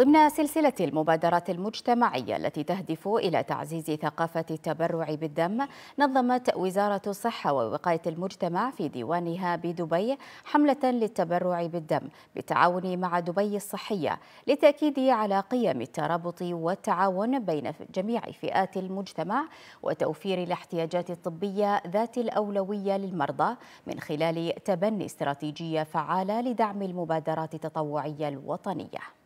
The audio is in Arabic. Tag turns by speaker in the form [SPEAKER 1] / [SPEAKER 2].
[SPEAKER 1] ضمن سلسلة المبادرات المجتمعية التي تهدف إلى تعزيز ثقافة التبرع بالدم نظمت وزارة الصحة ووقاية المجتمع في ديوانها بدبي حملة للتبرع بالدم بالتعاون مع دبي الصحية للتأكيد على قيم الترابط والتعاون بين جميع فئات المجتمع وتوفير الاحتياجات الطبية ذات الأولوية للمرضى من خلال تبني استراتيجية فعالة لدعم المبادرات التطوعية الوطنية